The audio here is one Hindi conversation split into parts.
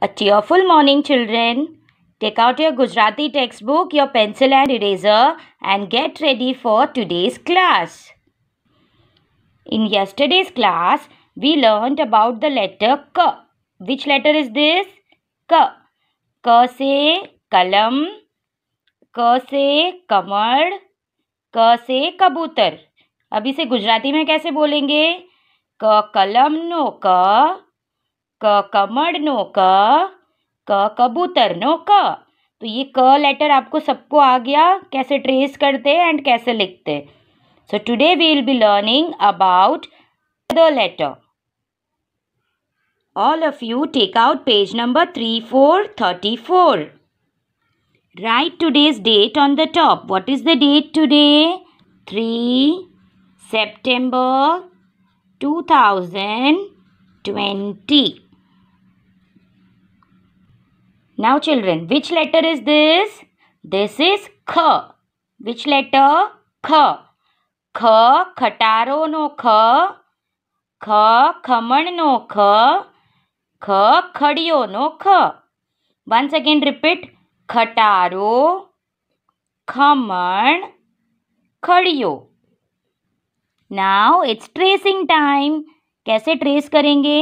A cheerful morning, children. Take out your Gujarati textbook, your pencil and eraser and get ready for today's class. In yesterday's class, we learned about the letter K. Which letter is this? K. K se kalam. K se kamar. K se kabutar. अब इसे गुजराती में कैसे बोलेंगे क कलम नो क क कमड़ नो क क कबूतर नो क तो ये क लेटर आपको सबको आ गया कैसे ट्रेस करते हैं एंड कैसे लिखते so today we will be learning about the letter all of you take out page number three four thirty four right today's date on the top what is the date today three September two thousand twenty Now children, which letter is this? This is Kh. Which letter? Kh. Kh, khataro no kh. Kh, khaman no kh. Kh, khadiyo no kh. Once again repeat. Khataro, khaman, khadiyo. Now it's tracing time. कैसे ट्रेस करेंगे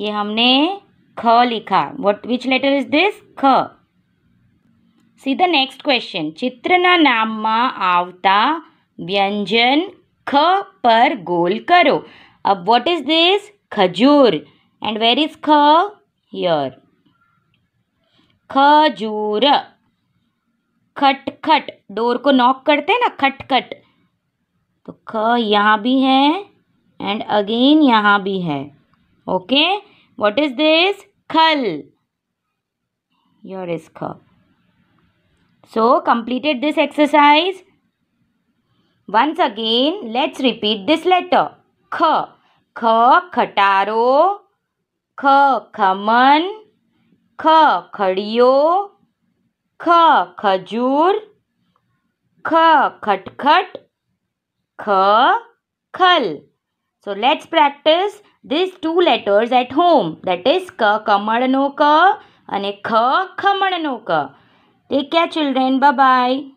ये हमने ख लिखा what which letter is this ख सी द नेक्स्ट क्वेश्चन चित्र नाम में आता व्यंजन ख पर गोल करो अब वॉट इज दिस खजूर एंड वेर इज ख हियर खजूर खट डोर को नॉक करते हैं ना खट तो ख यहाँ भी है एंड अगेन यहाँ भी है Okay. What is this? Khal. Here is kha. So, completed this exercise. Once again, let's repeat this letter. Kh. Kh, khataro. Kh, khaman. Kh, khadiyo. Kh, khajur. Kh, khatkat. Kh, khal. So, let's practice these two letters at home that is ka kamadno ka અને ખ ખમણનો ક take care children bye bye